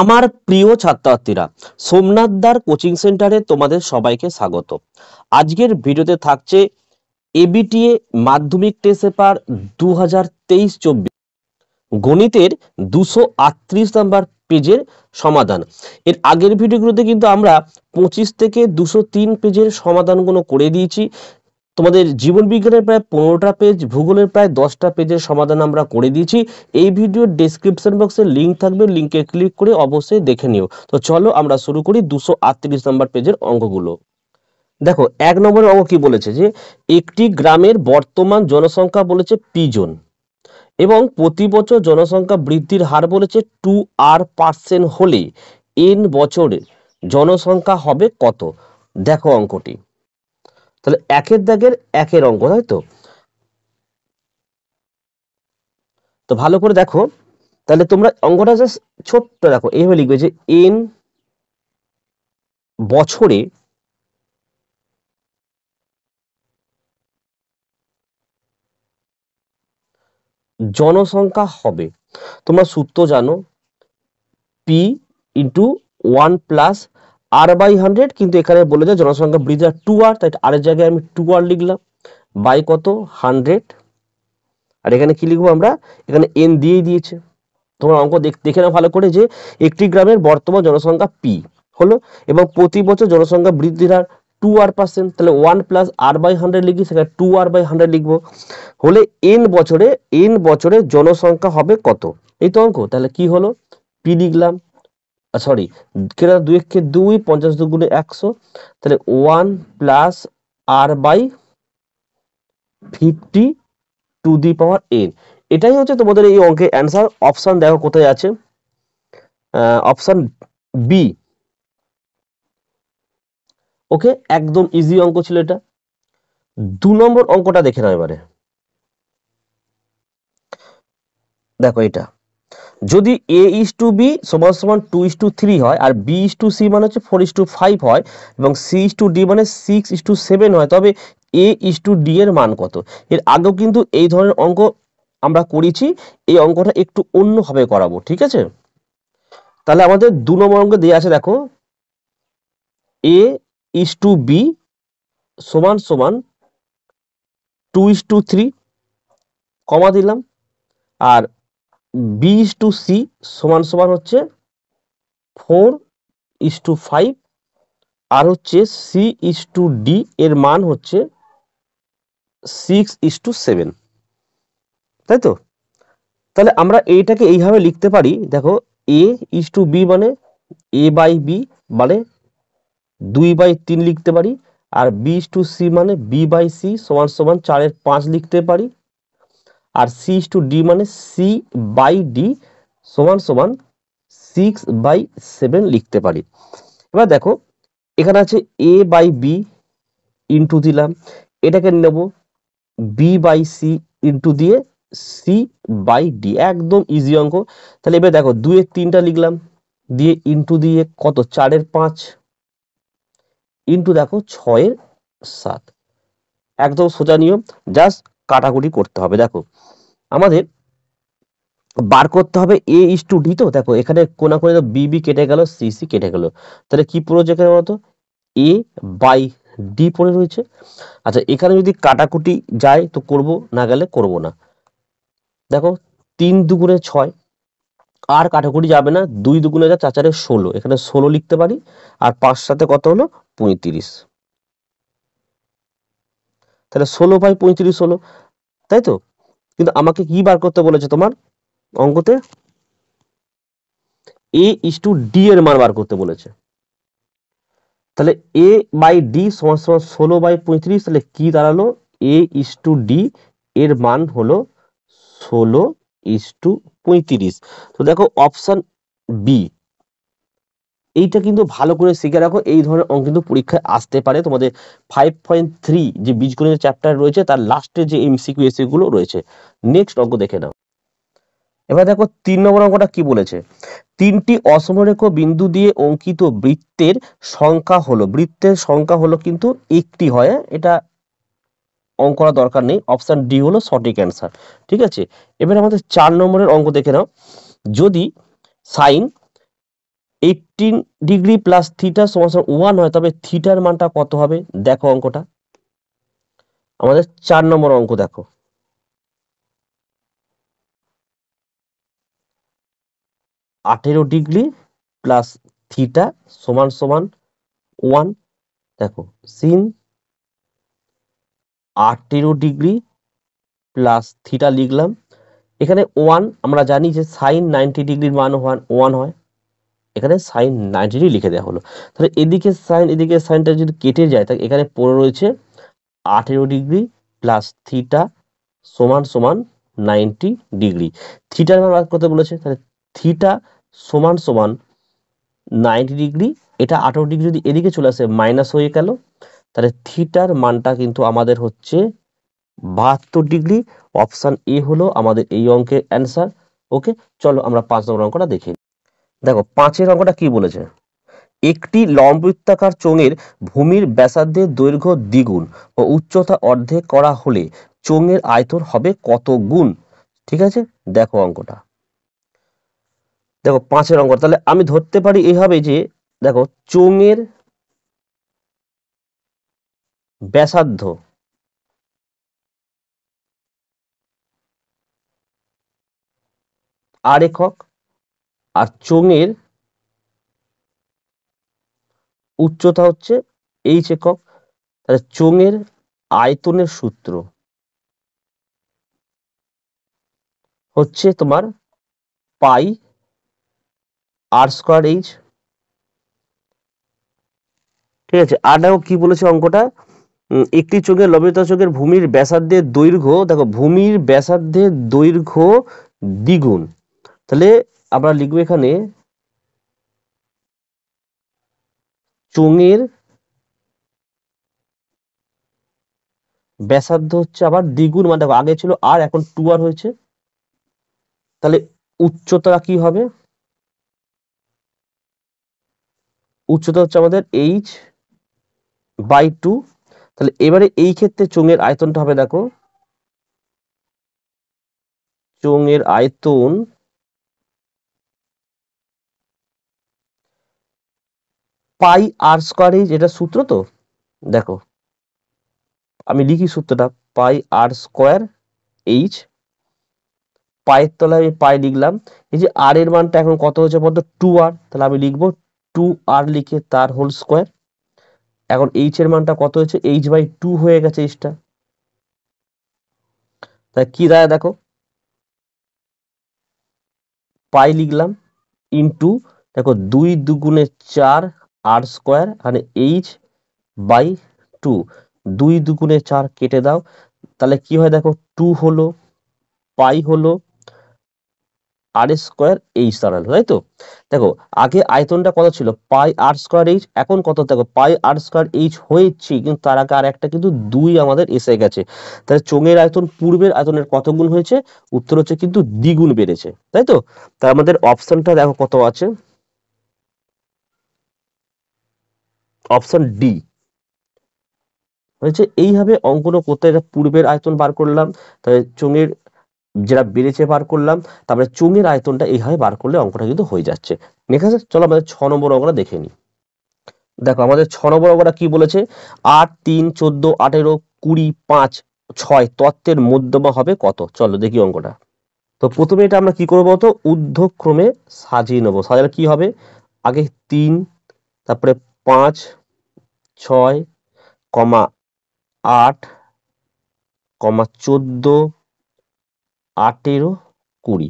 আমার প্রিয় ছাত্রছাত্রীরা সোমনাথদার কোচিং সেন্টারে তোমাদের সবাইকে স্বাগত আজকের ভিডিওতে থাকছে এবিটিএ মাধ্যমিক টেস্ট পেপার দু হাজার তেইশ চব্বিশ গণিতের দুশো আটত্রিশ নাম্বার পেজের সমাধান এর আগের ভিডিওগুলোতে কিন্তু আমরা পঁচিশ থেকে দুশো তিন পেজের সমাধানগুলো করে দিয়েছি তোমাদের জীবন বিজ্ঞানের প্রায় পনেরোটা পেজ ভূগোলের প্রায় দশটা পেজের সমাধান আমরা করে দিয়েছি এই ভিডিওর ডিসক্রিপশন বক্সে লিঙ্ক থাকবে লিঙ্কে ক্লিক করে অবশ্যই দেখে নিও তো চলো আমরা শুরু করি দুশো আটত্রিশ নম্বর পেজের অঙ্কগুলো দেখো এক নম্বরের অঙ্ক কি বলেছে যে একটি গ্রামের বর্তমান জনসংখ্যা বলেছে পিজন এবং প্রতি বছর জনসংখ্যা বৃদ্ধির হার বলেছে টু আর পার্সেন্ট হলে এন বছরে জনসংখ্যা হবে কত দেখো অঙ্কটি তাহলে একের দাগের একের অঙ্ক তাই তো তো ভালো করে দেখো তাহলে তোমরা অঙ্কটা ছোট্ট দেখো এইভাবে লিখবে যে এন বছরে জনসংখ্যা হবে তোমরা সূত্র জানো P into one plus R by hundred কিন্তু এখানে বলে যায় জনসংখ্যা বৃদ্ধি টু আর তাই আর এর জায়গায় আমি টু আর লিখলাম বাই কত হান্ড্রেড আর এখানে কি লিখবো আমরা এখানে এন দিয়েই দিয়েছে তোমার অঙ্ক দেখে না ভালো করে যে একটি গ্রামের বর্তমান জনসংখ্যা পি হলো এবং প্রতি বছর জনসংখ্যা বৃদ্ধির হার টু আর পার্সেন্ট তাহলে one plus R by hundred লিখি সেখানে টু আর বাই হান্ড্রেড লিখবো হলে এন বছরে এন বছরে জনসংখ্যা হবে কত এই তো অঙ্ক তাহলে কি হলো পি লিখলাম সরি কেটা দুই একে দুই পঞ্চাশ গুণে একশো তাহলে one plus R by fifty to the power N এটাই হচ্ছে তোমাদের এই অঙ্কের অ্যান্সার অপশান দেখো কোথায় আছে অপশান বি ওকে একদম ইজি অঙ্ক ছিল এটা দু নম্বর অঙ্কটা দেখে নাও এবারে দেখো এটা যদি এ ইস টু বি সমান সমান টু ইস টু থ্রি হয় আর বি ইস টু সি মানে হচ্ছে ফোর ইস টু ফাইভ হয় এবং সি ইস টু ডি মানে সিক্স ইস টু সেভেন হয় তবে এ ইস টু ডি এর মান কত এর আগেও কিন্তু এই ধরনের অঙ্ক আমরা করেছি এই অঙ্কটা একটু অন্যভাবে করাবো ঠিক আছে তাহলে আমাদের দু নম্বর অঙ্ক দেওয়া আছে দেখো এ ইস টু বি সমান সমান টু ইস টু থ্রি কমা দিলাম আর বি ইস টু সি সমান সমান হচ্ছে ফোর ইস টু ফাইভ আর হচ্ছে সি ইস টু ডি এর মান হচ্ছে সিক্স ইস টু সেভেন তাই তো তাহলে আমরা এইটাকে এইভাবে লিখতে পারি দেখো এ ইস টু বি মানে এ বাই বি মানে দুই বাই তিন লিখতে পারি আর বি ইস টু সি মানে বি বাই সি সমান সমান চারের পাঁচ লিখতে পারি আর সি টু ডি মানে সি বাই ডি সমান সমান সিক্স বাই সেভেন লিখতে পারি এবার দেখো এখানে আছে এ বাই বি ইন্টু দিলাম এটাকে নেব বি বাই সি ইন্টু দিয়ে সি বাই ডি একদম ইজি অঙ্ক তাহলে এবার দেখো দুয়ে তিনটা লিখলাম দিয়ে ইন্টু দিয়ে কত চারের পাঁচ ইন্টু দেখো ছয়ের সাত একদম সোজা নিয়ম জাস্ট কাটাকুটি করতে হবে দেখো আমাদের বার করতে হবে এ ইস টু ডি তো দেখো এখানে কোনা কোনে বিবি কেটে গেল সি সি কেটে গেল তাহলে কি পড়ে মতো বলতো এ বাই ডি পড়ে রয়েছে আচ্ছা এখানে যদি কাটাকুটি যায় তো করব না গেলে করব না দেখো তিন দুগুণে ছয় আর কাটাকুটি যাবে না দুই দুগুণে যা চাচারে ষোলো এখানে ষোলো লিখতে পারি আর পাঁচ সাথে কত হলো পঁয়ত্রিশ তাহলে ষোলো বাই পঁয়ত্রিশ হলো তাই তো কিন্তু আমাকে কি বার করতে বলেছে তোমার অঙ্কতে এ ইস টু ডি এর মান বার করতে বলেছে তাহলে এ বাই ডি সমান সমান ষোলো বাই পঁয়ত্রিশ তাহলে কি দাঁড়ালো এ ইস টু ডি এর মান হলো ষোলো ইস টু পঁয়ত্রিশ তো দেখো অপশান বি এইটা কিন্তু ভালো করে শিখে রাখো এই ধরনের অঙ্ক কিন্তু পরীক্ষায় আসতে পারে তোমাদের ফাইভ পয়েন্ট থ্রি যে বীজগণিত চ্যাপ্টার রয়েছে তার লাস্টে যে এমসিকিউ এসিগুলো রয়েছে নেক্সট অঙ্ক দেখে নাও এবার দেখো তিন নম্বর অঙ্কটা কি বলেছে তিনটি অসমরেখ বিন্দু দিয়ে অঙ্কিত বৃত্তের সংখ্যা হলো বৃত্তের সংখ্যা হলো কিন্তু একটি হয় এটা অঙ্ক করা দরকার নেই অপশান ডি হলো সঠিক অ্যান্সার ঠিক আছে এবার আমাদের চার নম্বরের অঙ্ক দেখে নাও যদি sine eighteen degree plus theta সমান সমান ওয়ান হয় তবে থিটার মানটা কত হবে দেখো অঙ্কটা আমাদের চার নম্বর অঙ্ক দেখো আঠেরো ডিগ্রি প্লাস থিটা সমান সমান ওয়ান দেখো সিন আঠেরো ডিগ্রি প্লাস থিটা লিখলাম এখানে ওয়ান আমরা জানি যে সাইন নাইনটি ডিগ্রির মান ওয়ান ওয়ান হয় এখানে সাইন নাইনটি লিখে দেওয়া হলো তাহলে এদিকে সাইন এদিকে সাইনটা যদি কেটে যায় তাহলে এখানে পড়ে রয়েছে আঠেরো ডিগ্রি প্লাস থিটা সমান সমান নাইনটি ডিগ্রি থিটার মান বাদ করতে বলেছে তাহলে থিটা সমান সমান নাইনটি ডিগ্রি এটা আঠেরো ডিগ্রি যদি এদিকে চলে আসে মাইনাস হয়ে গেল তাহলে থিটার মানটা কিন্তু আমাদের হচ্ছে বাহাত্তর ডিগ্রি অপশান এ হলো আমাদের এই অঙ্কের অ্যান্সার ওকে চলো আমরা পাঁচ নম্বর অঙ্কটা দেখি দেখো পাঁচের অঙ্কটা কি বলেছে একটি লম্বৃত্তাকার চোঙের ভূমির ব্যাসার্ধের দৈর্ঘ্য দ্বিগুণ ও উচ্চতা অর্ধেক করা হলে চোঙের আয়তন হবে কত গুণ ঠিক আছে দেখো অঙ্কটা দেখো পাঁচের অঙ্ক তাহলে আমি ধরতে পারি এইভাবে যে দেখো চোঙের ব্যাসার্ধ আর একক আর চোঙের উচ্চতা হচ্ছে এইচ একক তাহলে চোঙের আয়তনের সূত্র হচ্ছে তোমার পাই আর স্কোয়ার এইচ ঠিক আছে আর দেখো কি বলেছে অঙ্কটা একটি চোখের লবিত চোখের ভূমির ব্যাসার্ধের দৈর্ঘ্য দেখো ভূমির ব্যাসার্ধের দৈর্ঘ্য দ্বিগুণ তাহলে আমরা লিখবো এখানে চুঙের ব্যাসার্ধ হচ্ছে আবার দ্বিগুণ মানে দেখো আগে ছিল আর এখন টু আর হয়েছে তাহলে উচ্চতা কি হবে উচ্চতা হচ্ছে আমাদের এইচ বাই টু তাহলে এবারে এই ক্ষেত্রে চোঙের আয়তনটা হবে দেখো চোঙের আয়তন পাই আর স্কোয়ার এই যেটা সূত্র তো দেখো আমি লিখি সূত্রটা পাই আর স্কোয়ার এইচ পায়ের তলায় আমি পাই লিখলাম এই যে আর এর মানটা এখন কত হচ্ছে বলতো টু আর তাহলে আমি লিখবো টু আর লিখে তার হোল স্কোয়ার এখন এইচ এর মানটা কত হয়েছে এইচ বাই টু হয়ে গেছে এইচটা তাই কি দাঁড়ায় দেখো পাই লিখলাম ইন্টু দেখো দুই দুগুণে চার আর স্কোয়ার মানে এইচ বাই টু দুই দুগুণে চার কেটে দাও তাহলে কি হয় দেখো টু হলো পাই হলো আর স্কোয়ার এইচ দাঁড়ালো তাই তো দেখো আগে আয়তনটা কত ছিল পাই আর স্কোয়ার এইচ এখন কত দেখো পাই আর স্কোয়ার এইচ হয়েছে কিন্তু তার আগে আর একটা কিন্তু দুই আমাদের এসে গেছে তাহলে চোঙের আয়তন পূর্বের আয়তনের কত গুণ হয়েছে উত্তর হচ্ছে কিন্তু দ্বিগুণ বেড়েছে তাই তো তার আমাদের অপশনটা দেখো কত আছে অপশন ডি হয়েছে এইভাবে অঙ্কন করতে পূর্বের আয়তন বার করলাম তাহলে চোঙের যেটা বেড়েছে বার করলাম তারপরে চুঙের আয়তনটা এইভাবে বার করলে অঙ্কটা কিন্তু হয়ে যাচ্ছে নেক্সট আছে চলো আমাদের ছ নম্বর অঙ্কটা দেখে নিই দেখো আমাদের ছ নম্বর অঙ্কটা কি বলেছে আট তিন চোদ্দ আঠেরো কুড়ি পাঁচ ছয় তত্ত্বের মধ্যমা হবে কত চলো দেখি অঙ্কটা তো প্রথমে এটা আমরা কি করবো তো উদ্ধক্রমে সাজিয়ে নেবো সাজালে কি হবে আগে তিন তারপরে পাঁচ ছয় কমা আট কমা চোদ্দো আটেরো কুড়ি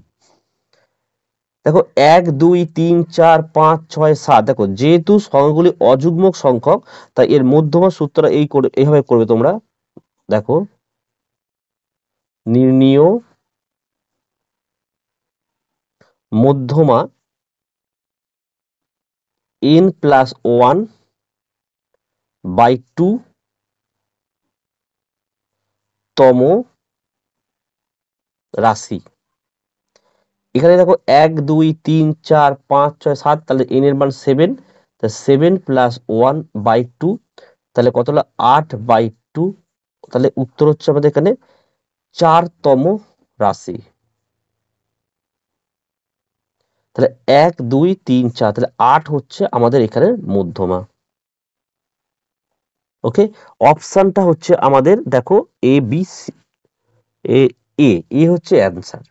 দেখো এক দুই তিন চার পাঁচ ছয় সাত দেখো যেহেতু সংখ্যাগুলি অযুগ্ম সংখ্যক তাই এর মধ্যমা সূত্র এই করে এইভাবে করবে তোমরা দেখো নির্ণীয় মধ্যমা n plus 1 by 2 তম রাশি এখানে দেখো এক দুই তিন চার পাঁচ ছয় সাত তাহলে এন এর মান সেভেন তা seven plus one by two তাহলে কত হলো আট বাই টু তাহলে উত্তর হচ্ছে আমাদের এখানে চারতম রাশি তাহলে এক দুই তিন চার তাহলে আট হচ্ছে আমাদের এখানে মধ্যমা ওকে অপশানটা হচ্ছে আমাদের দেখো এ বি এ এ এ হচ্ছে অ্যান্সার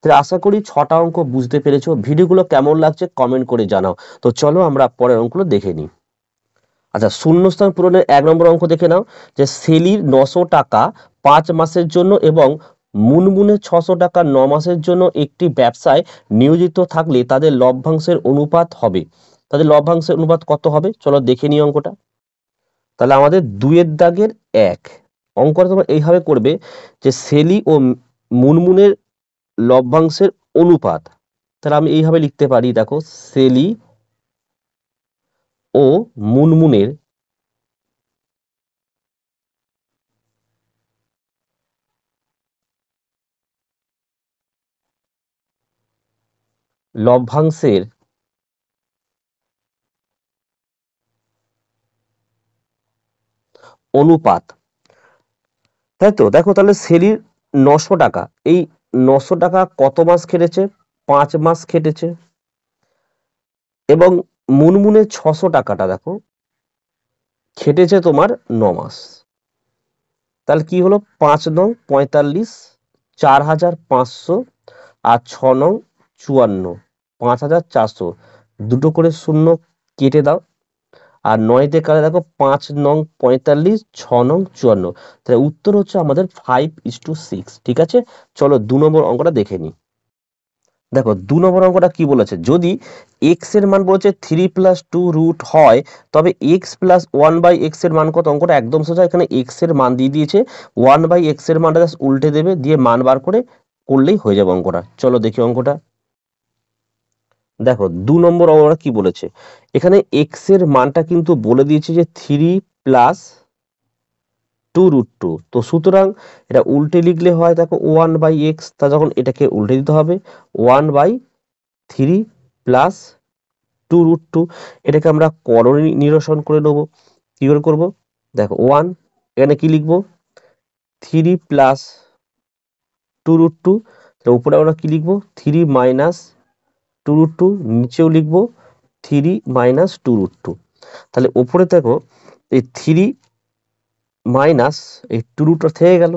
তাহলে আশা করি ছটা অঙ্ক বুঝতে পেরেছো ভিডিওগুলো কেমন লাগছে কমেন্ট করে জানাও তো চলো আমরা পরের অঙ্কগুলো দেখে নিই আচ্ছা শূন্যস্থান পূরণের এক নম্বর অঙ্ক দেখে নাও যে সেলির নশো টাকা পাঁচ মাসের জন্য এবং মুনমুনে ছশো টাকা ন মাসের জন্য একটি ব্যবসায় নিয়োজিত থাকলে তাদের লভ্যাংশের অনুপাত হবে তাদের লভ্যাংশের অনুপাত কত হবে চলো দেখে নিই অঙ্কটা তাহলে আমাদের দুয়ের দাগের এক অঙ্কটা তোমরা এইভাবে করবে যে সেলি ও মুনমুনের লভ্যাংশের অনুপাত তাহলে আমি এইভাবে লিখতে পারি দেখো সেলি ও মুনমুনের লভ্যাংশের অনুপাত তাই তো দেখো তাহলে সেলির নশো টাকা এই নশো টাকা কত মাস খেটেছে পাঁচ মাস খেটেছে এবং মুনমুনে ছশো টাকাটা দেখো খেটেছে তোমার ন মাস তাহলে কি হলো পাঁচ নং পঁয়তাল্লিশ চার হাজার পাঁচশো আর ছ নং চুয়ান্ন পাঁচ হাজার চারশো দুটো করে শূন্য কেটে দাও আর নয়তে কালে দেখো পাঁচ নং পঁয়তাল্লিশ ছ নং চুয়ান্ন তাহলে উত্তর হচ্ছে আমাদের ফাইভ ইস টু সিক্স ঠিক আছে চলো দু নম্বর অঙ্কটা দেখে নিই দেখো দু নম্বর অঙ্কটা কি বলেছে যদি এক্স এর মান বলেছে থ্রি প্লাস টু রুট হয় তবে X plus one by X এর মান কত অঙ্কটা একদম সোজা এখানে এক্স এর মান দিয়ে দিয়েছে ওয়ান বাই এক্স এর মানটা উল্টে দেবে দিয়ে মান বার করে করলেই হয়ে যাবে অঙ্কটা চলো দেখি অঙ্কটা দেখো দু নম্বর অঙ্কটা কি বলেছে এখানে এক্স এর মানটা কিন্তু বলে দিয়েছে যে three plus two root two তো সুতরাং এটা উল্টে লিখলে হয় দেখো ওয়ান বাই এক্স তা যখন এটাকে উল্টে দিতে হবে one by three plus two root two এটাকে আমরা করণী নিরসন করে নেবো কি করে করবো দেখো ওয়ান এখানে কি লিখবো three plus two root two উপরে আমরা কি লিখবো three minus two root two নিচেও লিখবো three minus two root two তাহলে ওপরে দেখো এই থ্রি মাইনাস এই টু রুটটা থেকে গেল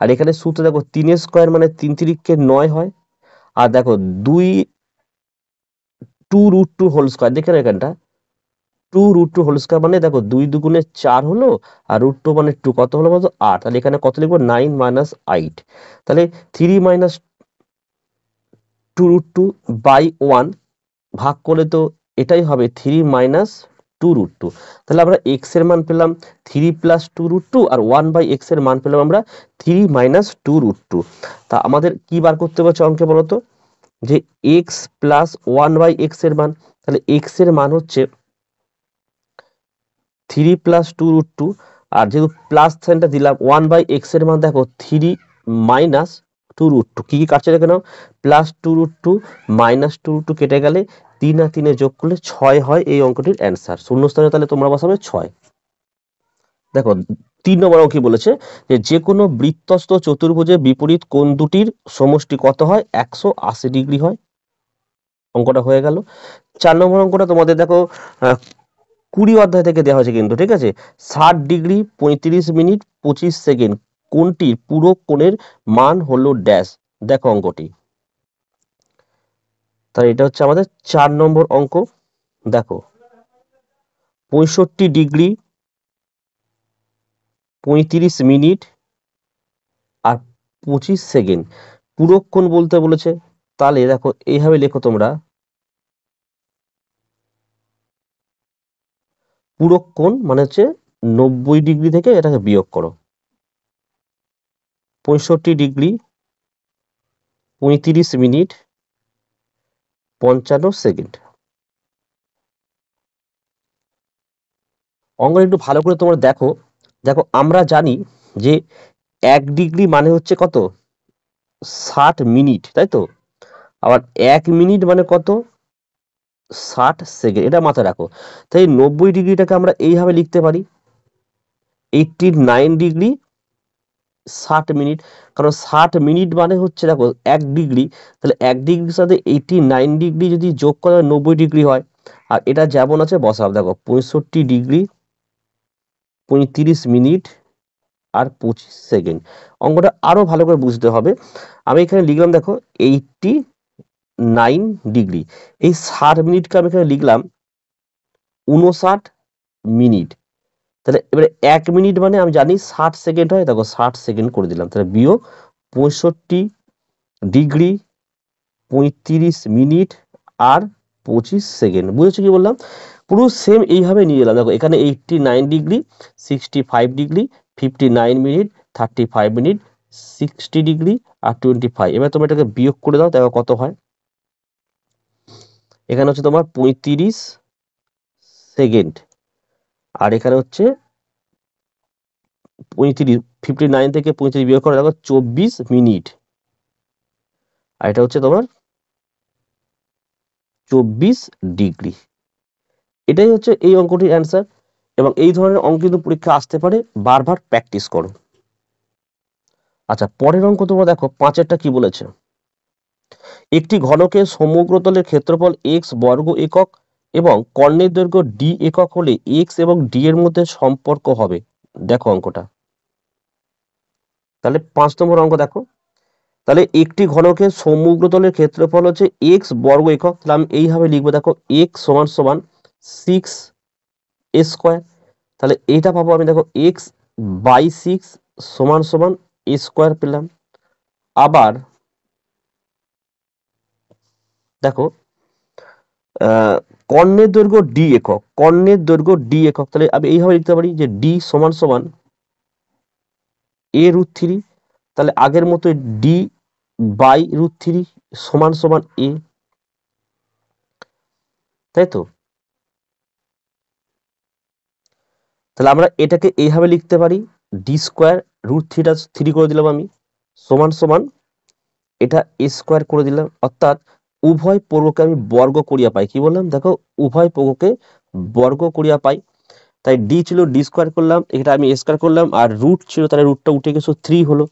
আর এখানে সূত্র দেখো তিনের স্কোয়ার মানে তিন তিরিককে নয় হয় আর দেখো দুই two root two whole square দেখেন এখানটা two root two whole square মানে দেখো দুই দুগুণে চার হলো আর রুট টু মানে টু কত হলো বলতো আট তাহলে এখানে কত লিখবো নাইন মাইনাস আইট তাহলে three minus two root two by one ভাগ করলে তো এটাই হবে three minus two root two তাহলে আমরা এক্সের মান পেলাম three plus two root two আর ওয়ান বাই এক্সের মান পেলাম আমরা three minus two root two তা আমাদের কি বার করতে পারছে অঙ্কে বলতো যে এক্স প্লাস ওয়ান বাই এক্সের মান তাহলে এক্সের মান হচ্ছে three plus two root two আর যেহেতু প্লাস সাইনটা দিলাম ওয়ান বাই এক্সের মান দেখো three minus two root two কী কী কাটছে রেখে নাও plus two root two minus two root two কেটে গেলে তিন আর তিনে যোগ করলে ছয় হয় এই অঙ্কটির অ্যান্সার শূন্যস্থানে তাহলে তোমরা বসাবে ছয় দেখো তিন নম্বর অঙ্কে বলেছে যে যে কোনো বৃত্তস্থ চতুর্ভুজের বিপরীত কোন দুটির সমষ্টি কত হয় একশো আশি ডিগ্রি হয় অঙ্কটা হয়ে গেল চার নম্বর অঙ্কটা তোমাদের দেখো কুড়ি অধ্যায় থেকে দেওয়া হয়েছে কিন্তু ঠিক আছে ষাট ডিগ্রি পঁয়ত্রিশ মিনিট পঁচিশ সেকেন্ড কোনটির পুরো কোণের মান হলো ড্যাশ দেখো অঙ্কটি তাহলে এটা হচ্ছে আমাদের চার নম্বর অঙ্ক দেখো পঁয়ষট্টি ডিগ্রি পঁয়ত্রিশ মিনিট আর পঁচিশ সেকেন্ড পুরক্ষণ বলতে বলেছে তাহলে দেখো এইভাবে লেখো তোমরা পুরক্ষণ মানে হচ্ছে নব্বই ডিগ্রি থেকে এটাকে বিয়োগ করো পঁয়ষট্টি ডিগ্রি পঁয়ত্রিশ মিনিট পঞ্চান্ন সেকেন্ড অঙ্গটা একটু ভালো করে তোমরা দেখো দেখো আমরা জানি যে এক ডিগ্রি মানে হচ্ছে কত ষাট মিনিট তাই তো আবার এক মিনিট মানে কত ষাট সেকেন্ড এটা মাথায় রাখো তাই নব্বই ডিগ্রিটাকে আমরা এইভাবে লিখতে পারি এইটটি নাইন ডিগ্রি ষাট মিনিট কারণ ষাট মিনিট মানে হচ্ছে দেখো এক ডিগ্রি তাহলে এক ডিগ্রির সাথে এইটি নাইন ডিগ্রি যদি যোগ করা হয় নব্বই ডিগ্রি হয় আর এটা যেমন আছে বসাব দেখো পঁয়ষট্টি ডিগ্রি পঁয়ত্রিশ মিনিট আর পঁচিশ সেকেন্ড অঙ্কটা আরও ভালো করে বুঝতে হবে আমি এখানে লিখলাম দেখো এইটটি নাইন ডিগ্রি এই ষাট মিনিটকে আমি এখানে লিখলাম উনষাট মিনিট তাহলে এবারে এক মিনিট মানে আমি জানি ষাট সেকেন্ড হয় দেখো ষাট সেকেন্ড করে দিলাম তাহলে বিয়োগ পঁয়ষট্টি ডিগ্রি পঁয়ত্রিশ মিনিট আর পঁচিশ সেকেন্ড বুঝেছো কি বললাম পুরো সেম এইভাবে নিয়ে এলাম দেখো এখানে eighty nine degree sixty five degree fifty nine minute thirty five minute sixty degree আর টোয়েন্টি ফাইভ এবার তোমার এটাকে বিয়োগ করে দাও দেখো কত হয় এখানে হচ্ছে তোমার পঁয়ত্রিশ সেকেন্ড আর এখানে হচ্ছে পঁয়ত্রিশ ফিফটি নাইন থেকে পঁয়ত্রিশ বিয়োগ করে দেখো চব্বিশ মিনিট আর এটা হচ্ছে তোমার চব্বিশ ডিগ্রি এটাই হচ্ছে এই অঙ্কটির অ্যান্সার এবং এই ধরনের অঙ্ক কিন্তু পরীক্ষা আসতে পারে বারবার প্র্যাকটিস করো আচ্ছা পরের অঙ্ক তোমরা দেখো পাঁচেরটা কি বলেছে একটি ঘনকের সমগ্রতলের ক্ষেত্রফল এক্স বর্গ একক এবং কর্ণের দৈর্ঘ্য ডি একক হলে এক্স এবং ডি এর মধ্যে সম্পর্ক হবে দেখো অঙ্কটা তাহলে পাঁচ নম্বর অঙ্ক দেখো তাহলে একটি ঘনকের সমগ্র তলের ক্ষেত্রফল হচ্ছে এক্স বর্গ একক তাহলে আমি এইভাবে লিখবো দেখো এক্স সমান সমান সিক্স এ স্কোয়ার তাহলে এটা পাবো আমি দেখো এক্স বাই সিক্স সমান সমান এ স্কোয়ার পেলাম আবার দেখো কর্ণের দৈর্ঘ্য ডি একক কর্ণের দৈর্ঘ্য ডি একক তাহলে আমি এইভাবে লিখতে পারি যে ডি সমান সমান এ রুট থ্রি তাহলে আগের মতো ডি বাই রুট থ্রি সমান সমান এ তাই তো তাহলে আমরা এটাকে এইভাবে লিখতে পারি ডি স্কোয়ার রুট থ্রিটা থ্রি করে দিলাম আমি সমান সমান এটা এ স্কোয়ার করে দিলাম অর্থাৎ উভয় পূর্বকে আমি বর্গ করিয়া পাই কি বললাম দেখো উভয় পূর্বকে বর্গ করিয়া পাই তাই ডি ছিল ডি স্কোয়ার করলাম এটা আমি স্কোয়ার করলাম আর রুট ছিল তাহলে রুটটা উঠে গেছো থ্রি হলো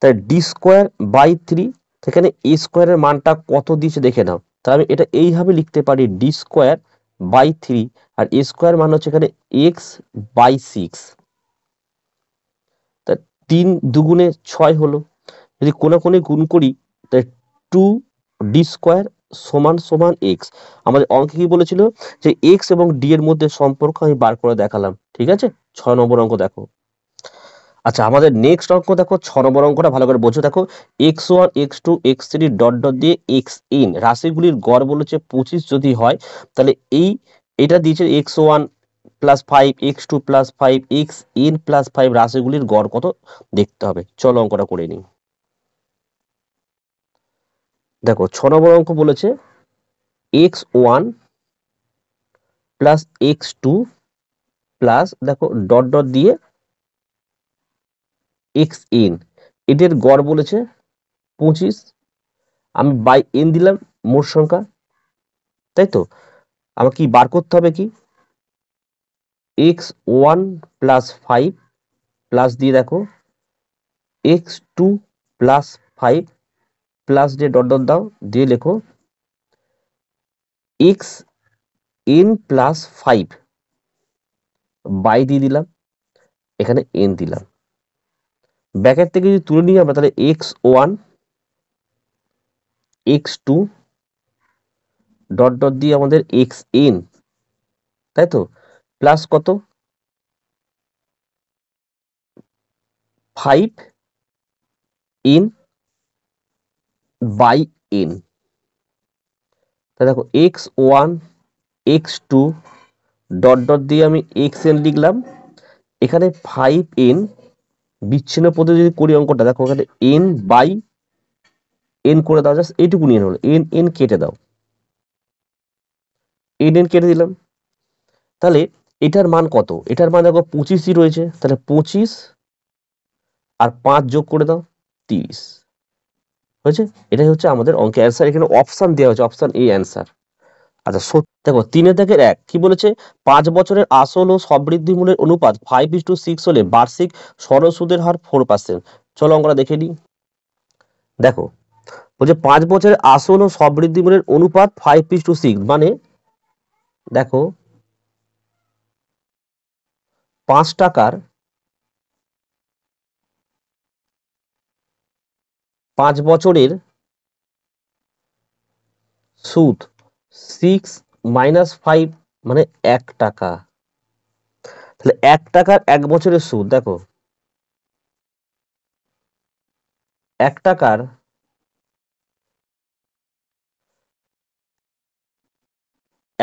তাই ডি স্কোয়ার বাই থ্রি সেখানে এ স্কোয়ারের মানটা কত দিয়েছে দেখে নাও তাহলে আমি এটা এইভাবে লিখতে পারি ডি স্কোয়ার বাই থ্রি আর এ স্কোয়ার মান হচ্ছে এখানে এক্স বাই সিক্স তা তিন দুগুণে ছয় হলো যদি কোনো কোণে গুণ করি তাহলে টু ডি স্কোয়ার সমান সমান এক্স আমাদের অঙ্কে কি বলেছিল যে এক্স এবং ডি এর মধ্যে সম্পর্ক আমি বার করে দেখালাম ঠিক আছে ছয় নম্বর অঙ্ক দেখো আচ্ছা আমাদের নেক্সট অঙ্ক দেখো ছ নম্বর অঙ্কটা ভালো করে বোঝো দেখো X one X two X three dot dot দিয়ে এক্স ইন রাশিগুলির গড় বলেছে পঁচিশ যদি হয় তাহলে এই এটা দিয়েছে X one plus five X two plus five X N plus five রাশিগুলির গড় কত দেখতে হবে চলো অঙ্কটা করে নিই দেখো ছ নম্বর অঙ্ক বলেছে X one plus X two plus দেখো ডট ডট দিয়ে এক্স এন এদের গড় বলেছে পঁচিশ আমি বাই এন দিলাম মোট সংখ্যা তাই তো আমাকে কি বার করতে হবে কি X one plus five plus দিয়ে দেখো X two plus five plus দিয়ে ডট ডট দাও দিয়ে লেখো X N plus five by দিয়ে দিলাম এখানে এন দিলাম ব্যাকের থেকে যদি তুলে নিই আমরা তাহলে X one X two dot dot দিয়ে আমাদের এক্স এন তাই তো প্লাস কত ফাইভ ইন বাই এন তাহলে দেখো X one X two dot dot দিয়ে আমি এক্স এন লিখলাম এখানে ফাইভ এন বিচ্ছিন্ন পদ্ধতি যদি করি অঙ্কটা দেখো এখানে এন বাই এন করে দাও জাস্ট এইটুকু নিয়ে হলো এন এন কেটে দাও এন এন কেটে দিলাম তাহলে এটার মান কত এটার মান দেখো পঁচিশই রয়েছে তাহলে পঁচিশ আর পাঁচ যোগ করে দাও তিরিশ হয়েছে এটাই হচ্ছে আমাদের অঙ্কে অ্যান্সার এখানে অপশান দেওয়া হয়েছে অপশান এ অ্যান্সার আচ্ছা দেখো তিনে থেকে এক কি বলেছে পাঁচ বছরের আসল ও সমৃদ্ধি মূলের অনুপাত ফাইভ ইস টু সিক্স হলে বার্ষিক সরল সুদের হার ফোর পার্সেন্ট চলো আমরা দেখে নিই দেখো বলছে পাঁচ বছরের আসল ও সমৃদ্ধি মূলের অনুপাত ফাইভ ইস টু সিক্স মানে দেখো পাঁচ টাকার পাঁচ বছরের সুদ সিক্স মাইনাস ফাইভ মানে এক টাকা তাহলে এক টাকার এক বছরের সুদ দেখো এক টাকার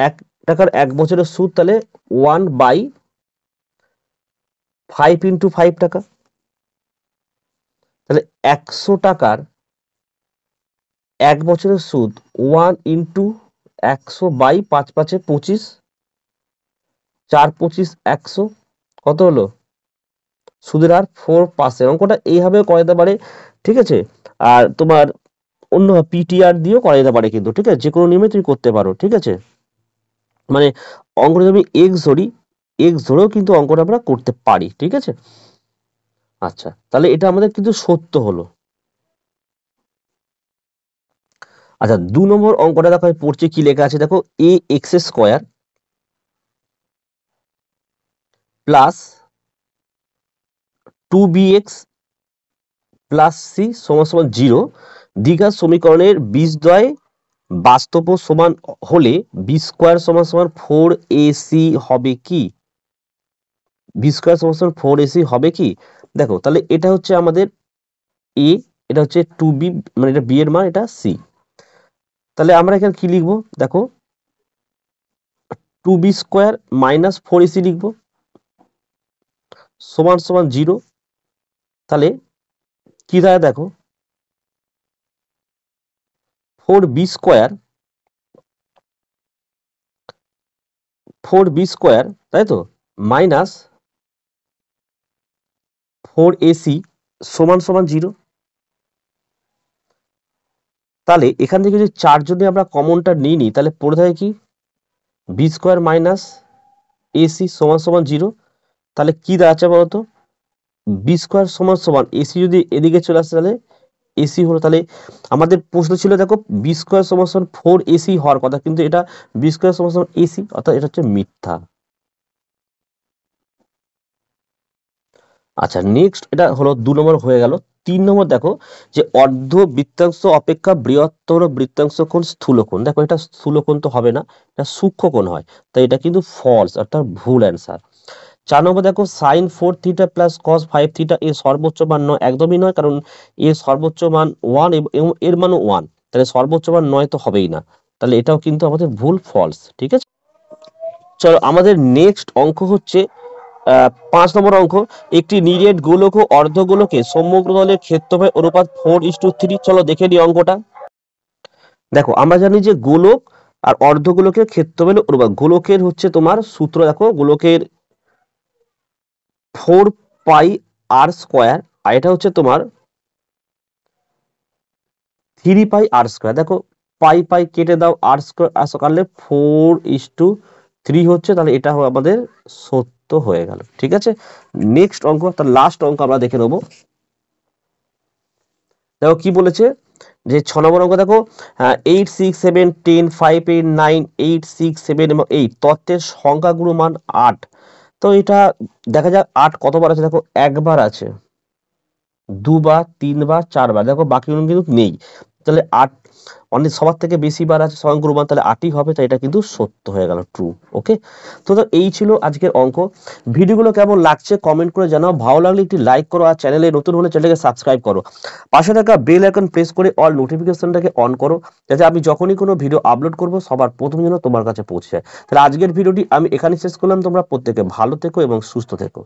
এক টাকার এক বছরের সুদ তাহলে one by five into five টাকা তাহলে একশো টাকার এক বছরের সুদ ওয়ান ইন্টু একশো বাই পাঁচ পাঁচে পঁচিশ চার পঁচিশ একশো কত হলো সুদের আর ফোর পাশে অঙ্কটা এইভাবে করা যেতে পারে ঠিক আছে আর তোমার অন্য পিটিআর দিয়েও করা যেতে পারে কিন্তু ঠিক আছে যে কোনো নিয়মে তুমি করতে পারো ঠিক আছে মানে অঙ্কটা তুমি এক্স ধরি এক্স ধরেও কিন্তু অঙ্কটা আমরা করতে পারি ঠিক আছে আচ্ছা তাহলে এটা আমাদের কিন্তু সত্য হলো আচ্ছা দু নম্বর অঙ্কটা দেখো পড়ছে কি লেখা আছে দেখো A X square plus two B X plus C সমান সমান জিরো দীঘা সমীকরণের দয় বাস্তব সমান হলে বি স্কোয়ার সমান সমান ফোর এসি হবে কি বি স্কোয়ার সমান সমান ফোর এসি হবে কি দেখো তাহলে এটা হচ্ছে আমাদের এ এটা হচ্ছে টু বি মানে এটা বি এর মান এটা সি তাহলে আমরা এখানে কি লিখবো দেখো two B square minus four AC লিখবো সমান সমান জিরো তাহলে কি দাঁড়া দেখো four B square four B square তাই তো মাইনাস ফোর এসি সমান সমান জিরো তাহলে এখান থেকে যদি চার জন্য আমরা কমনটা নিই নিই তাহলে পড়ে থাকে কি বি স্কোয়ার মাইনাস এসি সমান সমান জিরো তাহলে কী দাঁড়াচ্ছে বলতো বি স্কোয়ার সমান সমান এসি যদি এদিকে চলে আসে তাহলে এসি হলো তাহলে আমাদের প্রশ্ন ছিল দেখো বি স্কোয়ার সমান সমান ফোর এসি হওয়ার কথা কিন্তু এটা বি স্কয়ার সমান সমান এসি অর্থাৎ এটা হচ্ছে মিথ্যা আচ্ছা নেক্সট এটা হলো দু নম্বর হয়ে গেল তিন নম্বর দেখো যে অর্ধ বৃত্তাংশ অপেক্ষা বৃহত্তর বৃত্তাংশ কোণ স্থূলকোণ দেখো এটা স্থূলকোণ তো হবে না এটা সূক্ষ্মকোণ হয় তাই এটা কিন্তু ফলস অর্থাৎ ভুল অ্যান্সার চার নম্বর দেখো sine four theta plus cos five theta এর সর্বোচ্চ মান নয় একদমই নয় কারণ এর সর্বোচ্চ মান ওয়ান এবং এর মানও ওয়ান তাহলে সর্বোচ্চ মান নয় তো হবেই না তাহলে এটাও কিন্তু আমাদের ভুল ফলস ঠিক আছে চলো আমাদের নেক্সট অঙ্ক হচ্ছে পাঁচ নম্বর অঙ্ক একটি নিরেট গোলক ও অর্ধ সমগ্র দলের ক্ষেত্রফল অনুপাত ফোর ইস টু থ্রি চলো দেখে নিই অঙ্কটা দেখো আমরা জানি যে গোলক আর গোলকের ক্ষেত্রফল অনুপাত গোলকের হচ্ছে তোমার সূত্র দেখো গোলকের ফোর পাই আর স্কোয়ার আর এটা হচ্ছে তোমার থ্রি পাই আর স্কোয়ার দেখো পাই পাই কেটে দাও আর স্কোয়ার আর সকালে ফোর ইস টু থ্রি হচ্ছে তাহলে এটা হবে আমাদের সত্য তো হয়ে গেল ঠিক আছে নেক্সট অঙ্ক অর্থাৎ লাস্ট অঙ্ক আমরা দেখে নেবো দেখো কি বলেছে যে ছ নম্বর অঙ্ক দেখো eight six seven ten five eight nine eight six seven এবং এইট তত্ত্বের সংখ্যাগুলো মান আট তো এটা দেখা যাক আট কতবার আছে দেখো একবার আছে দুবার তিনবার চারবার দেখো বাকিগুলো কিন্তু নেই তাহলে আট অনেক সবার থেকে বেশি বার আছে স্বয়ং গুরুমান তাহলে আটই হবে তাই এটা কিন্তু সত্য হয়ে গেল ট্রু ওকে তো এই ছিল আজকের অঙ্ক ভিডিওগুলো কেমন লাগছে কমেন্ট করে জানাও ভালো লাগলে একটি লাইক করো আর চ্যানেলে নতুন হলে চ্যানেলকে সাবস্ক্রাইব করো পাশে থাকা বেল আইকন প্রেস করে অল নোটিফিকেশনটাকে অন করো যাতে আমি যখনই কোনো ভিডিও আপলোড করব সবার প্রথম যেন তোমার কাছে পৌঁছে যায় তাহলে আজকের ভিডিওটি আমি এখানে শেষ করলাম তোমরা প্রত্যেকে ভালো থেকো এবং সুস্থ থেকো